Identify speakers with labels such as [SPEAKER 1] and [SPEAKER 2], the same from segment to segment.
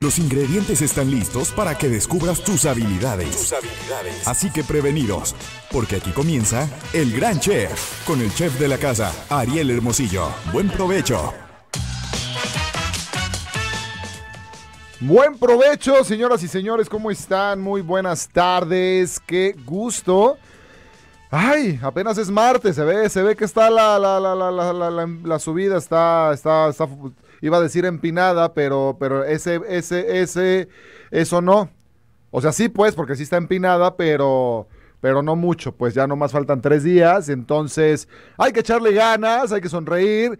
[SPEAKER 1] Los ingredientes están listos para que descubras tus habilidades. Así que prevenidos, porque aquí comienza El Gran Chef con el chef de la casa, Ariel Hermosillo. Buen provecho. Buen provecho, señoras y señores, ¿cómo están? Muy buenas tardes, qué gusto. Ay, apenas es martes, se ve, se ve que está la, la, la, la, la, la, la subida, está, está, está iba a decir empinada, pero, pero ese, ese, ese, eso no. O sea, sí, pues, porque sí está empinada, pero, pero no mucho. Pues ya más faltan tres días, entonces hay que echarle ganas, hay que sonreír.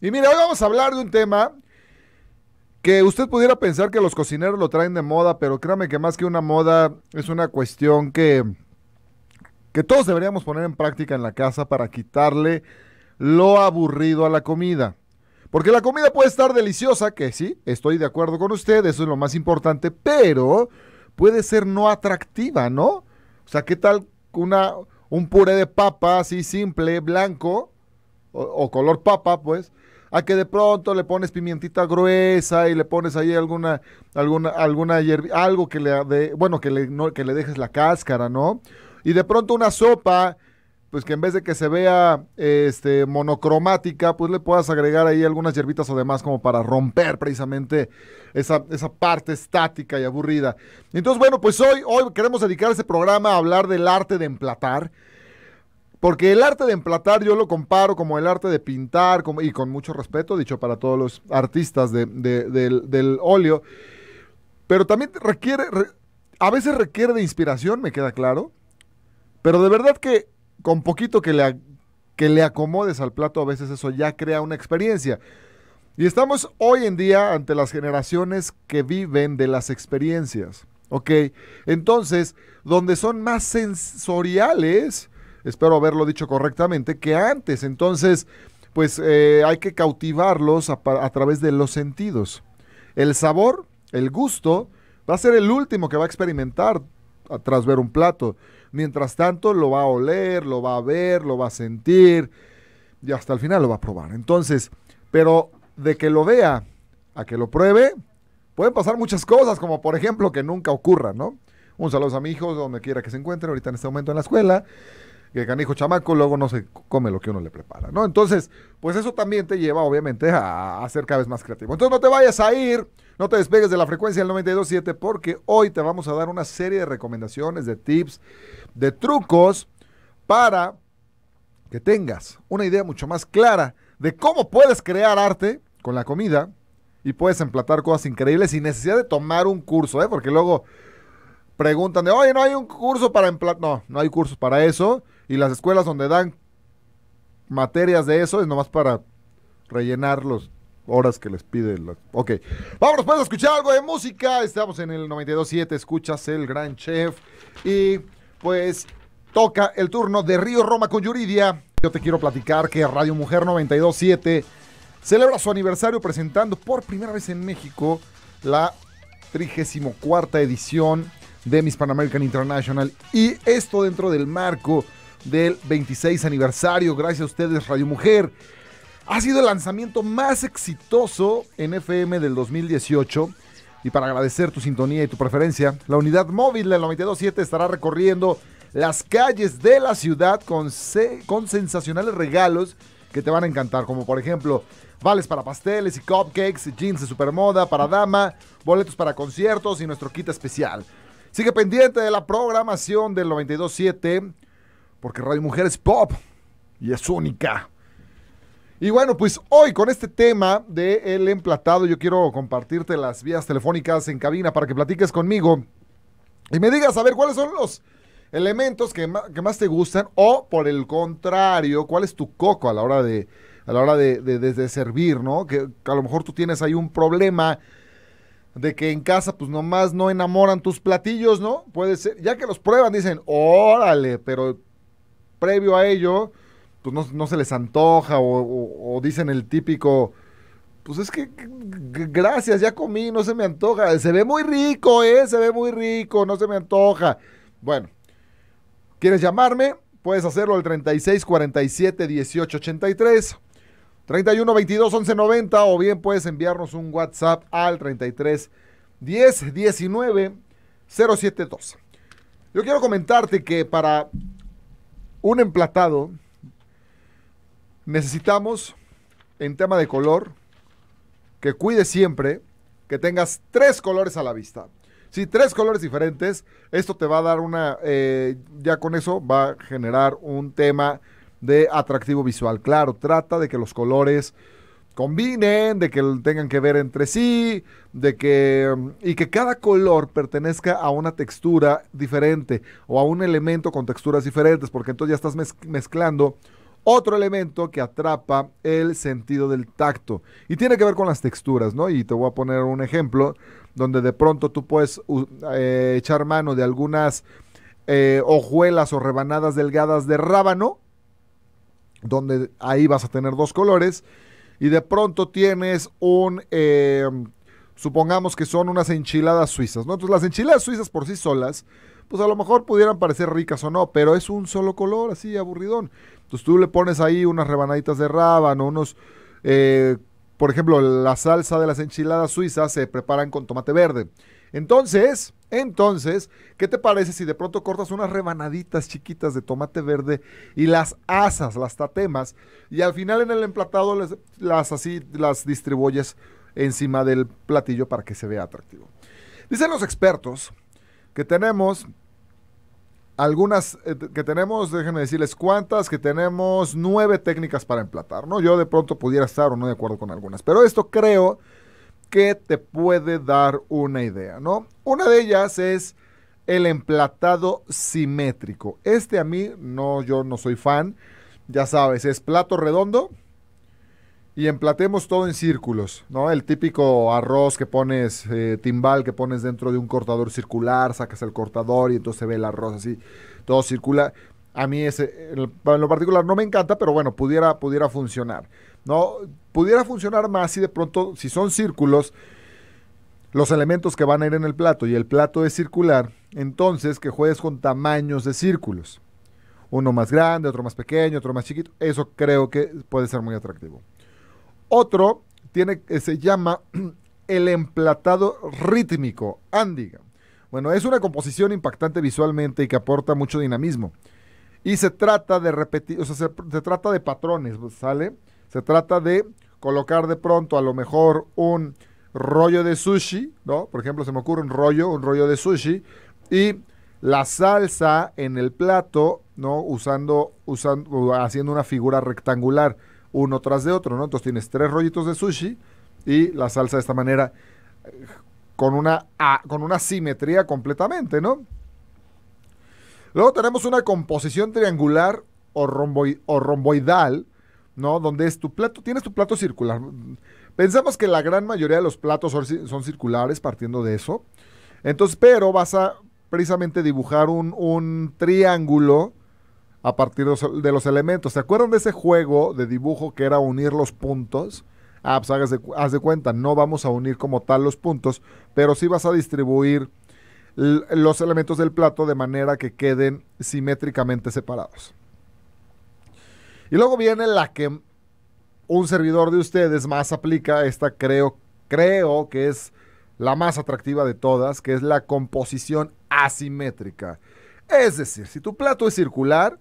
[SPEAKER 1] Y mire, hoy vamos a hablar de un tema que usted pudiera pensar que los cocineros lo traen de moda, pero créame que más que una moda es una cuestión que, que todos deberíamos poner en práctica en la casa para quitarle lo aburrido a la comida. Porque la comida puede estar deliciosa, que sí, estoy de acuerdo con usted, eso es lo más importante, pero puede ser no atractiva, ¿no? O sea, ¿qué tal una, un puré de papa así simple, blanco, o, color papa, pues? a que de pronto le pones pimientita gruesa y le pones ahí alguna alguna alguna algo que le de, bueno que que le dejes la cáscara, ¿no? Y de pronto una sopa pues que en vez de que se vea este, monocromática, pues le puedas agregar ahí algunas hierbitas o demás como para romper precisamente esa, parte estática y aburrida. Entonces, bueno, pues hoy, hoy queremos dedicar este programa a hablar del arte de emplatar. Porque el arte de emplatar yo lo comparo como el arte de pintar, como, y con mucho respeto, dicho para todos los artistas del óleo, pero también requiere, a veces requiere de inspiración, me queda claro, pero de verdad que con poquito que le, que le acomodes al plato, a veces eso ya crea una experiencia. Y estamos hoy en día ante las generaciones que viven de las experiencias. ¿Ok? Entonces, donde son más sensoriales, espero haberlo dicho correctamente, que antes. Entonces, pues eh, hay que cautivarlos a, través de los sentidos. El sabor, el gusto, va a ser el último que va a experimentar tras ver un plato. Mientras tanto, lo va a oler, lo va a ver, lo va a sentir y hasta el final lo va a probar. Entonces, pero de que lo vea a que lo pruebe, pueden pasar muchas cosas, como por ejemplo que nunca ocurra, ¿no? Un saludo a mis hijos, donde quiera que se encuentren, ahorita en este momento en la escuela, que el canijo chamaco, luego no se come lo que uno le prepara, ¿no? Entonces, pues eso también te lleva, obviamente, a, a ser cada vez más creativo. Entonces, no te vayas a ir no te despegues de la frecuencia del 92.7 porque hoy te vamos a dar una serie de recomendaciones, de tips, de trucos para que tengas una idea mucho más clara de cómo puedes crear arte con la comida y puedes emplatar cosas increíbles sin necesidad de tomar un curso, ¿eh? porque luego preguntan de, oye, no hay un curso para emplatar. No, no hay cursos para eso. Y las escuelas donde dan materias de eso es nomás para rellenarlos horas que les pide. La... Ok, vamos pues a escuchar algo de música. Estamos en el 92.7, escuchas el gran chef. Y pues toca el turno de Río Roma con Yuridia. Yo te quiero platicar que Radio Mujer 92.7 celebra su aniversario presentando por primera vez en México la 34 edición de Miss Pan American International. Y esto dentro del marco del 26 aniversario. Gracias a ustedes, Radio Mujer ha sido el lanzamiento más exitoso en FM del 2018. Y para agradecer tu sintonía y tu preferencia, la unidad móvil del 927 estará recorriendo las calles de la ciudad con, sensacionales regalos que te van a encantar, como por ejemplo vales para pasteles y cupcakes, jeans de supermoda para dama, boletos para conciertos y nuestro kit especial. Sigue pendiente de la programación del 927 porque Radio Mujer es pop y es única. Y bueno, pues hoy con este tema de el emplatado, yo quiero compartirte las vías telefónicas en cabina para que platiques conmigo y me digas, a ver, ¿cuáles son los elementos que más, te gustan? O por el contrario, ¿cuál es tu coco a la hora de, a la hora de, de, servir, ¿no? que a lo mejor tú tienes ahí un problema de que en casa pues nomás no enamoran tus platillos, ¿no? Puede ser, ya que los prueban dicen, órale, pero previo a ello pues no, se les antoja o, dicen el típico, pues es que gracias, ya comí, no se me antoja, se ve muy rico, ¿eh? Se ve muy rico, no se me antoja. Bueno, ¿quieres llamarme? Puedes hacerlo al 36 47 18 83. 31 22 11 90 o bien puedes enviarnos un WhatsApp al 33 10 19 07 12. Yo quiero comentarte que para un emplatado, necesitamos, en tema de color, que cuides siempre que tengas tres colores a la vista. Si tres colores diferentes, esto te va a dar una, eh, ya con eso va a generar un tema de atractivo visual. Claro, trata de que los colores combinen, de que tengan que ver entre sí, de que y que cada color pertenezca a una textura diferente o a un elemento con texturas diferentes, porque entonces ya estás mezclando otro elemento que atrapa el sentido del tacto. Y tiene que ver con las texturas, ¿no? Y te voy a poner un ejemplo donde de pronto tú puedes eh, echar mano de algunas eh, hojuelas o rebanadas delgadas de rábano, donde ahí vas a tener dos colores, y de pronto tienes un... Eh, supongamos que son unas enchiladas suizas, ¿no? Entonces las enchiladas suizas por sí solas pues a lo mejor pudieran parecer ricas o no, pero es un solo color, así aburridón. Entonces tú le pones ahí unas rebanaditas de rábano, unos... Eh, por ejemplo, la salsa de las enchiladas suizas se preparan con tomate verde. Entonces, entonces, ¿qué te parece si de pronto cortas unas rebanaditas chiquitas de tomate verde y las asas, las tatemas, y al final en el emplatado las así las distribuyes encima del platillo para que se vea atractivo? Dicen los expertos que tenemos algunas eh, que tenemos, déjenme decirles cuántas, que tenemos nueve técnicas para emplatar, ¿no? Yo de pronto pudiera estar o no de acuerdo con algunas, pero esto creo que te puede dar una idea, ¿no? Una de ellas es el emplatado simétrico. Este a mí, no, yo no soy fan, ya sabes, es plato redondo, y emplatemos todo en círculos, ¿no? El típico arroz que pones, eh, timbal que pones dentro de un cortador circular, sacas el cortador y entonces se ve el arroz así, todo circula. A mí ese, en lo particular no me encanta, pero bueno, pudiera, pudiera funcionar, ¿no? Pudiera funcionar más si de pronto, si son círculos, los elementos que van a ir en el plato y el plato es circular, entonces que juegues con tamaños de círculos. Uno más grande, otro más pequeño, otro más chiquito. Eso creo que puede ser muy atractivo. Otro tiene, eh, se llama El emplatado rítmico, Andiga. Bueno, es una composición impactante visualmente y que aporta mucho dinamismo. Y se trata de repetir, o sea, se, trata de patrones, pues, ¿sale? Se trata de colocar de pronto a lo mejor un rollo de sushi, ¿no? Por ejemplo, se me ocurre un rollo, un rollo de sushi y la salsa en el plato, ¿no? Usando, usando, haciendo una figura rectangular uno tras de otro, ¿no? Entonces tienes tres rollitos de sushi y la salsa de esta manera con una, con una simetría completamente, ¿no? Luego tenemos una composición triangular o, romboidal, ¿no? Donde es tu plato, tienes tu plato circular. Pensamos que la gran mayoría de los platos son, circulares partiendo de eso. Entonces, pero vas a precisamente dibujar un, un triángulo a partir de los elementos. ¿Se acuerdan de ese juego de dibujo que era unir los puntos? Ah, pues haz de, de cuenta, no vamos a unir como tal los puntos, pero sí vas a distribuir los elementos del plato de manera que queden simétricamente separados. Y luego viene la que un servidor de ustedes más aplica, esta creo, creo que es la más atractiva de todas, que es la composición asimétrica. Es decir, si tu plato es circular,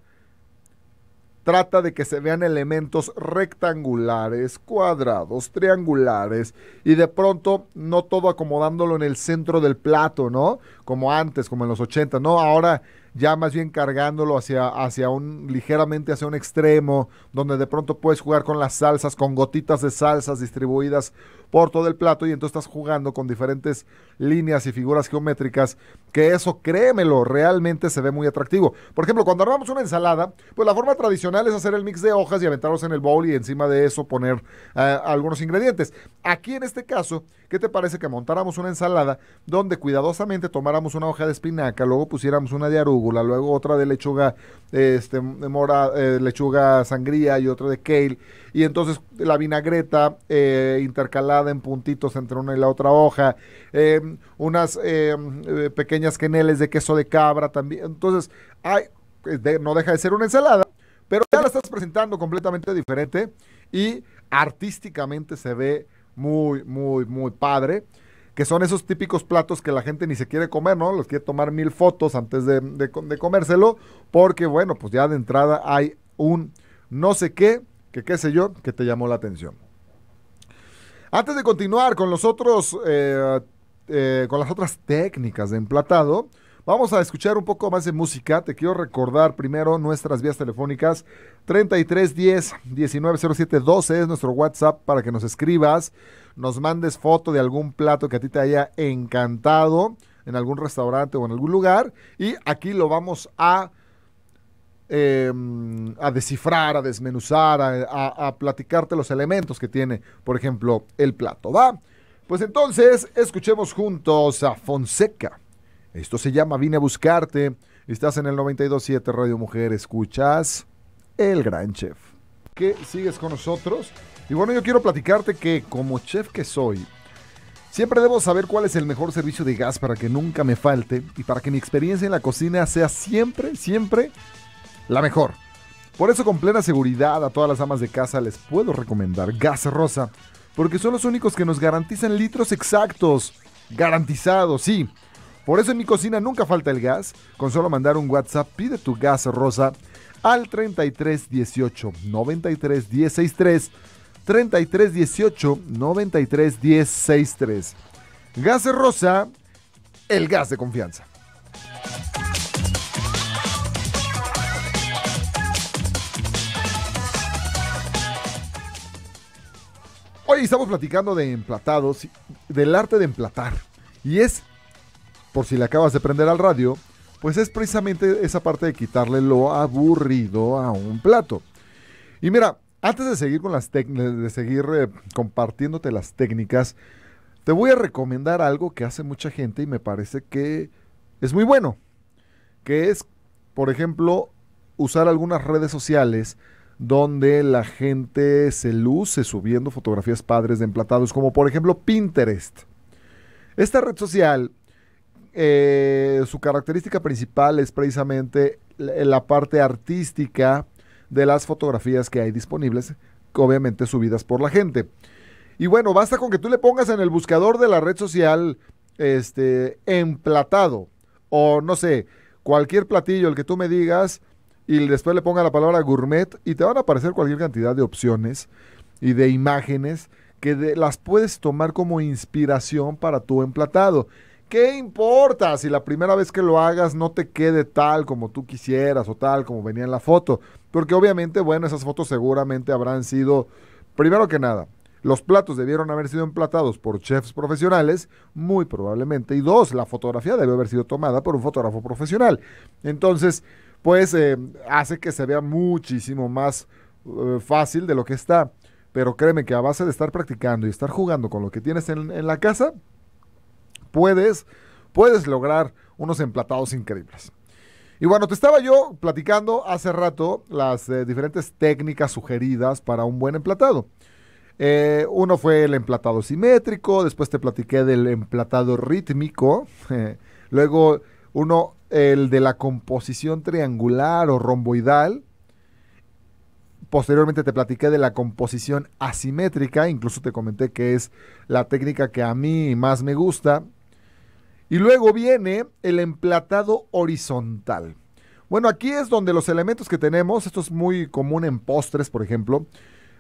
[SPEAKER 1] trata de que se vean elementos rectangulares, cuadrados, triangulares y de pronto no todo acomodándolo en el centro del plato, ¿no? como antes, como en los 80, no, ahora ya más bien cargándolo hacia, hacia un, ligeramente hacia un extremo, donde de pronto puedes jugar con las salsas, con gotitas de salsas distribuidas por todo el plato y entonces estás jugando con diferentes líneas y figuras geométricas, que eso, créemelo, realmente se ve muy atractivo. Por ejemplo, cuando armamos una ensalada, pues la forma tradicional es hacer el mix de hojas y aventarlos en el bowl y encima de eso poner eh, algunos ingredientes. Aquí en este caso, ¿qué te parece que montáramos una ensalada donde cuidadosamente tomar una hoja de espinaca, luego pusiéramos una de arúgula, luego otra de lechuga, este, mora, eh, lechuga sangría y otra de kale, y entonces la vinagreta eh, intercalada en puntitos entre una y la otra hoja, em, unas em, eh, pequeñas queneles de queso de cabra también. Entonces, hay, no deja de ser una ensalada, pero ya la estás presentando completamente diferente y artísticamente se ve muy, muy, muy padre que son esos típicos platos que la gente ni se quiere comer, ¿no? Los quiere tomar mil fotos antes de, comérselo, porque bueno, pues ya de entrada hay un no sé qué, que qué sé yo, que te llamó la atención. Antes de continuar con los otros, eh, eh, con las otras técnicas de emplatado, Vamos a escuchar un poco más de música. Te quiero recordar primero nuestras vías telefónicas 3310 190712 es nuestro WhatsApp para que nos escribas, nos mandes foto de algún plato que a ti te haya encantado en algún restaurante o en algún lugar y aquí lo vamos a em, a descifrar, a desmenuzar, a, platicarte los elementos que tiene, por ejemplo, el plato, ¿va? Pues entonces, escuchemos juntos a Fonseca. Esto se llama Vine a buscarte. Estás en el 927 Radio Mujer, escuchas El Gran Chef. ¿Qué sigues con nosotros? Y bueno, yo quiero platicarte que como chef que soy, siempre debo saber cuál es el mejor servicio de gas para que nunca me falte y para que mi experiencia en la cocina sea siempre, siempre la mejor. Por eso con plena seguridad a todas las amas de casa les puedo recomendar Gas Rosa, porque son los únicos que nos garantizan litros exactos. Garantizados, sí. Por eso en mi cocina nunca falta el gas. Con solo mandar un WhatsApp, pide tu gas rosa al 33 18 93 93163 Gas rosa, el gas de confianza. Hoy estamos platicando de emplatados, del arte de emplatar. Y es por si le acabas de prender al radio, pues es precisamente esa parte de quitarle lo aburrido a un plato. Y mira, antes de seguir, con las de seguir eh, compartiéndote las técnicas, te voy a recomendar algo que hace mucha gente y me parece que es muy bueno, que es, por ejemplo, usar algunas redes sociales donde la gente se luce subiendo fotografías padres de emplatados, como por ejemplo Pinterest. Esta red social eh, su característica principal es precisamente eh, la parte artística de las fotografías que hay disponibles, obviamente subidas por la gente. Y bueno, basta con que tú le pongas en el buscador de la red social, este, emplatado, o no sé, cualquier platillo, el que tú me digas, y después le ponga la palabra gourmet, y te van a aparecer cualquier cantidad de opciones y de imágenes que las puedes tomar como inspiración para tu emplatado. ¿Qué importa si la primera vez que lo hagas no te quede tal como tú quisieras o tal como venía en la foto? Porque obviamente, bueno, esas fotos seguramente habrán sido, primero que nada, los platos debieron haber sido emplatados por chefs profesionales, muy probablemente. Y dos, la fotografía debe haber sido tomada por un fotógrafo profesional. Entonces, pues eh, hace que se vea muchísimo más eh, fácil de lo que está. Pero créeme que a base de estar practicando y estar jugando con lo que tienes en la casa, puedes, puedes lograr unos emplatados increíbles. Y bueno, te estaba yo platicando hace rato las eh, diferentes técnicas sugeridas para un buen emplatado. Eh, uno fue el emplatado simétrico, después te platiqué del emplatado rítmico, eh, luego uno, el de la composición triangular o romboidal, posteriormente te platiqué de la composición asimétrica, incluso te comenté que es la técnica que a mí más me gusta, y luego viene el emplatado horizontal. Bueno, aquí es donde los elementos que tenemos, esto es muy común en postres, por ejemplo,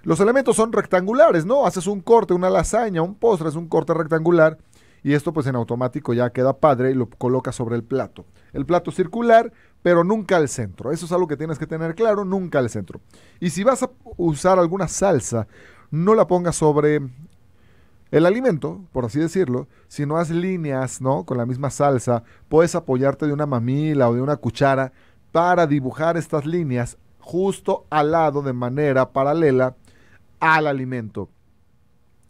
[SPEAKER 1] los elementos son rectangulares, ¿no? Haces un corte, una lasaña, un postre, es un corte rectangular y esto pues en automático ya queda padre y lo colocas sobre el plato. El plato circular, pero nunca al centro. Eso es algo que tienes que tener claro, nunca al centro. Y si vas a usar alguna salsa, no la pongas sobre el alimento, por así decirlo, si no has líneas, ¿no? Con la misma salsa, puedes apoyarte de una mamila o de una cuchara para dibujar estas líneas justo al lado de manera paralela al alimento.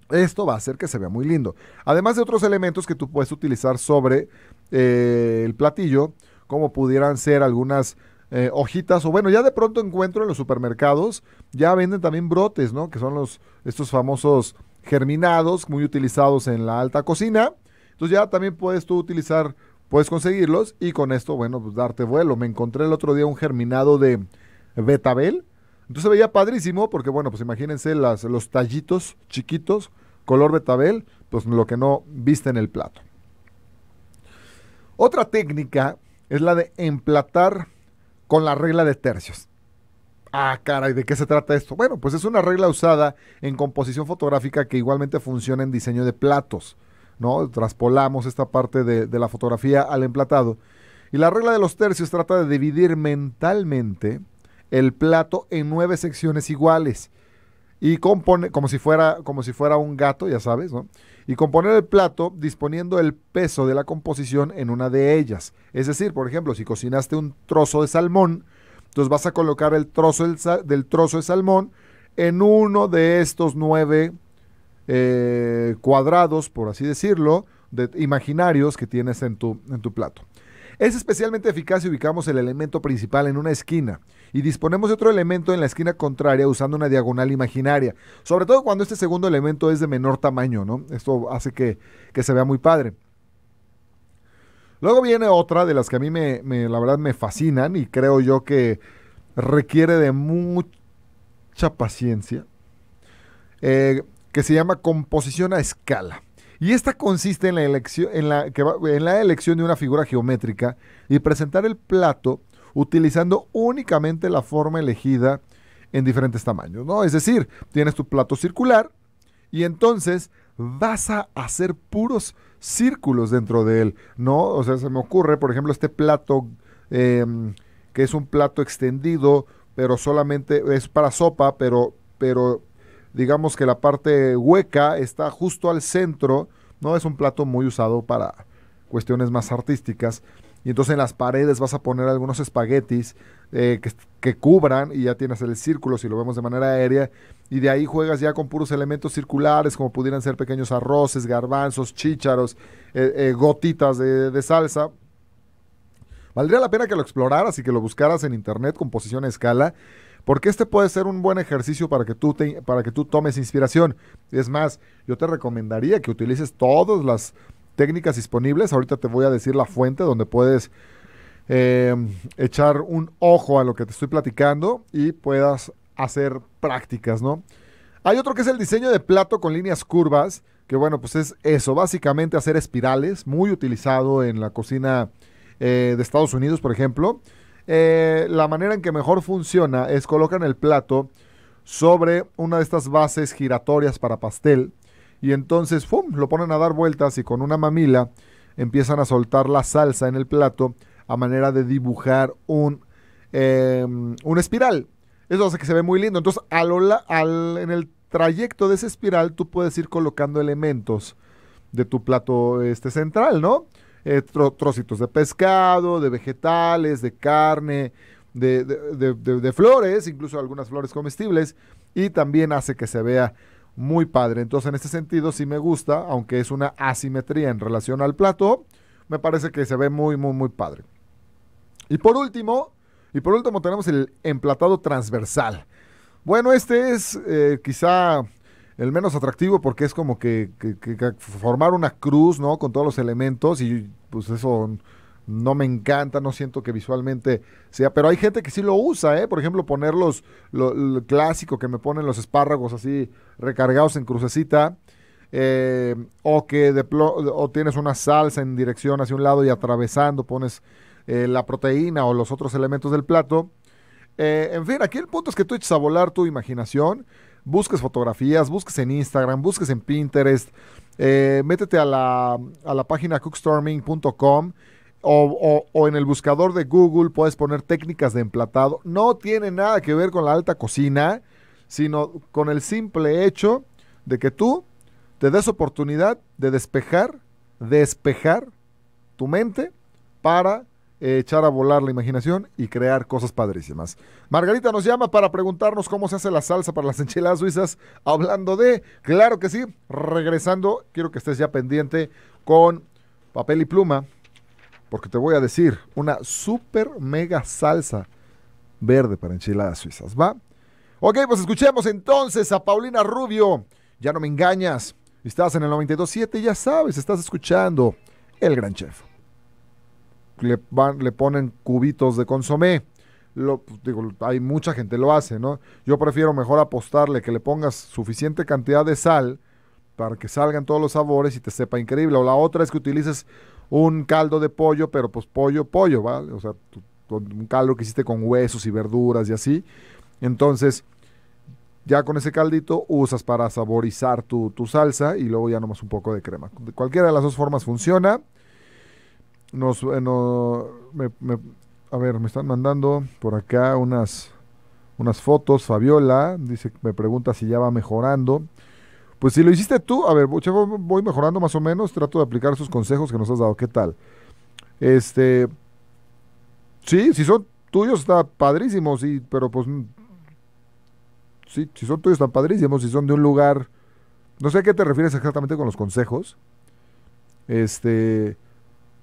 [SPEAKER 1] Esto va a hacer que se vea muy lindo. Además de otros elementos que tú puedes utilizar sobre eh, el platillo, como pudieran ser algunas eh, hojitas, o bueno, ya de pronto encuentro en los supermercados, ya venden también brotes, ¿no? Que son los, estos famosos germinados, muy utilizados en la alta cocina. Entonces ya también puedes tú utilizar, puedes conseguirlos y con esto, bueno, pues darte vuelo. Me encontré el otro día un germinado de betabel. Entonces veía padrísimo porque, bueno, pues imagínense las, los tallitos chiquitos, color betabel, pues lo que no viste en el plato. Otra técnica es la de emplatar con la regla de tercios. Ah, caray, ¿de qué se trata esto? Bueno, pues es una regla usada en composición fotográfica que igualmente funciona en diseño de platos, ¿no? Traspolamos esta parte de, la fotografía al emplatado. Y la regla de los tercios trata de dividir mentalmente el plato en nueve secciones iguales y compone como si fuera como si fuera un gato, ya sabes, ¿no? Y componer el plato disponiendo el peso de la composición en una de ellas. Es decir, por ejemplo, si cocinaste un trozo de salmón, entonces vas a colocar el trozo del, trozo de salmón en uno de estos nueve eh, cuadrados, por así decirlo, de, imaginarios que tienes en tu, en tu plato. Es especialmente eficaz si ubicamos el elemento principal en una esquina y disponemos de otro elemento en la esquina contraria usando una diagonal imaginaria, sobre todo cuando este segundo elemento es de menor tamaño, ¿no? Esto hace que se vea muy padre. Luego viene otra de las que a mí me, la verdad me fascinan y creo yo que requiere de mucha paciencia, eh, que se llama composición a escala. Y esta consiste en la, elección, en, la, en la elección de una figura geométrica y presentar el plato utilizando únicamente la forma elegida en diferentes tamaños, ¿no? Es decir, tienes tu plato circular y entonces vas a hacer puros círculos dentro de él, ¿no? O sea, se me ocurre, por ejemplo, este plato em, que es un plato extendido, pero solamente es para sopa, pero, pero digamos que la parte hueca está justo al centro, ¿no? Es un plato muy usado para cuestiones más artísticas. Y entonces en las paredes vas a poner algunos espaguetis eh, que cubran y ya tienes el círculo, si lo vemos de manera aérea, y de ahí juegas ya con puros elementos circulares, como pudieran ser pequeños arroces, garbanzos, chícharos, eh, eh, gotitas de, salsa, Valdría la pena que lo exploraras y que lo buscaras en internet con posición a escala, porque este puede ser un buen ejercicio para que tú para que tú tomes inspiración. Es más, yo te recomendaría que utilices todas las técnicas disponibles. Ahorita te voy a decir la fuente donde puedes eh, echar un ojo a lo que te estoy platicando y puedas hacer prácticas, ¿no? Hay otro que es el diseño de plato con líneas curvas, que bueno, pues es eso, básicamente hacer espirales, muy utilizado en la cocina eh, de Estados Unidos, por ejemplo. Eh, la manera en que mejor funciona es colocan el plato sobre una de estas bases giratorias para pastel y entonces, ¡fum!, lo ponen a dar vueltas y con una mamila empiezan a soltar la salsa en el plato a manera de dibujar un, em, un espiral. Eso hace que se ve muy lindo. Entonces, en el trayecto de esa espiral, tú puedes ir colocando elementos de tu plato este, central, ¿no? Eh, trocitos de pescado, de vegetales, de carne, de, de, flores, incluso algunas flores comestibles, y también hace que se vea muy padre. Entonces, en este sentido, sí me gusta, aunque es una asimetría en relación al plato, me parece que se ve muy, muy, muy padre. Y por último, y por último tenemos el emplatado transversal. Bueno, este es eh, quizá el menos atractivo porque es como que, formar una cruz, ¿no? Con todos los elementos y pues eso no me encanta, no siento que visualmente sea, pero hay gente que sí lo usa, ¿eh? Por ejemplo, poner los, clásico que me ponen los espárragos así recargados en crucecita, eh, o que o tienes una salsa en dirección hacia un lado y atravesando pones eh, la proteína o los otros elementos del plato. Eh, en fin, aquí el punto es que tú eches a volar tu imaginación, busques fotografías, busques en Instagram, busques en Pinterest, eh, métete a la, a la página cookstorming.com o, o, o, en el buscador de Google puedes poner técnicas de emplatado. No tiene nada que ver con la alta cocina, sino con el simple hecho de que tú te des oportunidad de despejar, despejar tu mente para echar a volar la imaginación y crear cosas padrísimas. Margarita nos llama para preguntarnos cómo se hace la salsa para las enchiladas suizas. Hablando de, claro que sí, regresando, quiero que estés ya pendiente con papel y pluma, porque te voy a decir una super mega salsa verde para enchiladas suizas, ¿va? Ok, pues escuchemos entonces a Paulina Rubio. Ya no me engañas. Estás en el 92.7, ya sabes, estás escuchando El Gran Chef le, ponen cubitos de consomé. Lo, pues, digo, hay mucha gente lo hace, ¿no? Yo prefiero mejor apostarle que le pongas suficiente cantidad de sal para que salgan todos los sabores y te sepa increíble. O la otra es que utilices un caldo de pollo, pero pues pollo, pollo, ¿vale? O sea, un caldo que hiciste con huesos y verduras y así. Entonces, ya con ese caldito usas para saborizar tu, tu salsa y luego ya nomás un poco de crema. De cualquiera de las dos formas funciona. Nos, eh, a ver, me están mandando por acá unas, unas fotos. Fabiola dice, me pregunta si ya va mejorando. Pues si lo hiciste tú, a ver, voy mejorando más o menos, trato de aplicar esos consejos que nos has dado. ¿Qué tal? Este, sí, si son tuyos está padrísimo, sí, pero pues, mm, sí, si son tuyos están padrísimos, si son de un lugar, no sé a qué te refieres exactamente con los consejos. Este,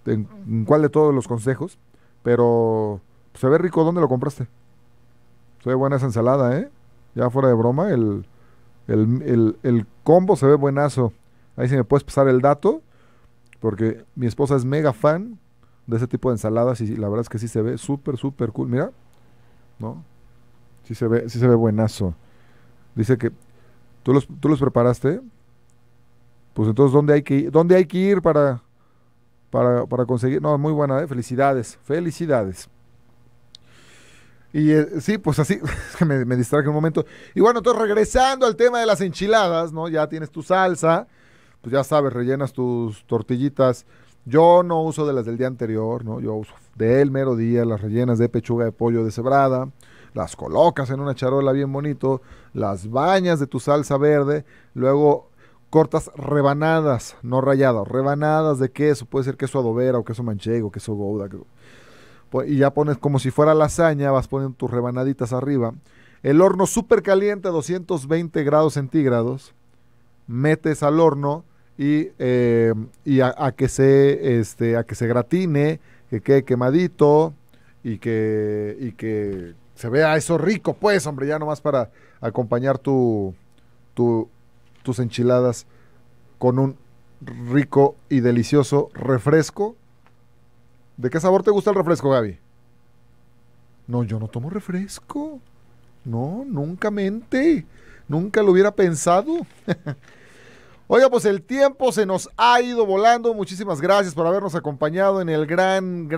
[SPEAKER 1] en, cuál de todos los consejos, pero se ve rico. ¿Dónde lo compraste? Se ve buena esa ensalada, ¿eh? Ya fuera de broma, el, combo se ve buenazo. Ahí si me puedes pasar el dato, porque mi esposa es mega fan de ese tipo de ensaladas y la verdad es que sí se ve súper, súper cool. Mira, ¿no? Sí se ve, sí se ve buenazo. Dice que tú los, tú los preparaste. Pues entonces, ¿dónde hay que, dónde hay que ir para, para, para conseguir. No, muy buena, ¿eh? felicidades, felicidades. Y eh, sí, pues así, me, me, distraje un momento. Y bueno, entonces regresando al tema de las enchiladas, ¿no? Ya tienes tu salsa, pues ya sabes, rellenas tus tortillitas. Yo no uso de las del día anterior, ¿no? Yo uso del mero día, las rellenas de pechuga de pollo deshebrada, las colocas en una charola bien bonito, las bañas de tu salsa verde, luego cortas rebanadas, no rayadas, rebanadas de queso, puede ser queso adobera o queso manchego, queso gouda. Pues, y ya pones como si fuera lasaña, vas poniendo tus rebanaditas arriba. El horno súper caliente a 220 grados centígrados. Metes al horno y, eh, y a, que se, este, a que se gratine, que quede quemadito y que, y que se vea eso rico, pues, hombre, ya nomás para acompañar tu, tu tus enchiladas con un rico y delicioso refresco. ¿De qué sabor te gusta el refresco, Gaby? No, yo no tomo refresco. No, nunca mente. Nunca lo hubiera pensado. Oiga, pues el tiempo se nos ha ido volando. Muchísimas gracias por habernos acompañado en el gran,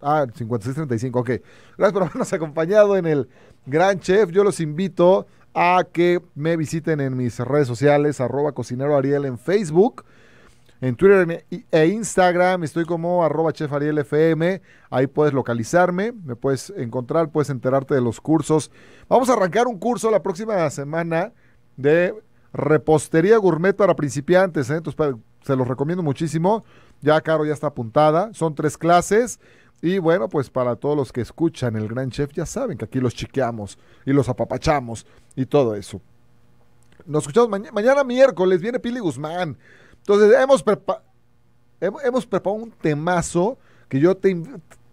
[SPEAKER 1] ah, 5635, ok. Gracias por habernos acompañado en el Gran Chef. Yo los invito a que me visiten en mis redes sociales, arroba cocinero Ariel en Facebook. En Twitter e Instagram estoy como arroba FM, Ahí puedes localizarme, me puedes encontrar, puedes enterarte de los cursos. Vamos a arrancar un curso la próxima semana de repostería gourmet para principiantes. ¿eh? Entonces, pues, se los recomiendo muchísimo. Ya Caro ya está apuntada. Son tres clases. Y bueno, pues para todos los que escuchan el Gran Chef, ya saben que aquí los chiqueamos y los apapachamos y todo eso. Nos escuchamos mañana miércoles, viene Pili Guzmán. Entonces, hemos, hemos preparado un temazo que yo te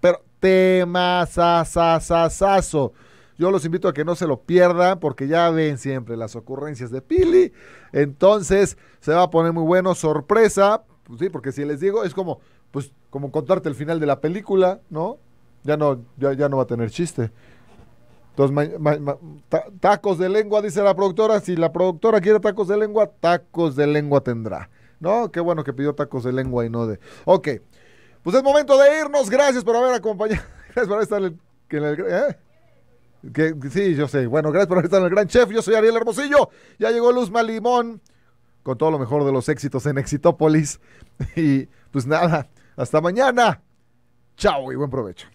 [SPEAKER 1] pero temazazazazazo. Yo los invito a que no se lo pierdan porque ya ven siempre las ocurrencias de Pili. Entonces, se va a poner muy bueno, sorpresa. Pues sí, porque si les digo, es como, pues como contarte el final de la película, ¿no? Ya no, ya, no va a tener chiste. Entonces, tacos de lengua, dice la productora. Si la productora quiere tacos de lengua, tacos de lengua tendrá. ¿No? Qué bueno que pidió tacos de lengua y no de. Ok. Pues es momento de irnos. Gracias por haber acompañado. Gracias por estar en ¿eh? sí, yo sé. Bueno, gracias por haber estado en el Gran Chef. Yo soy Ariel Hermosillo. Ya llegó Luz Malimón con todo lo mejor de los éxitos en Exitópolis. Y pues nada. Hasta mañana. Chao y buen provecho.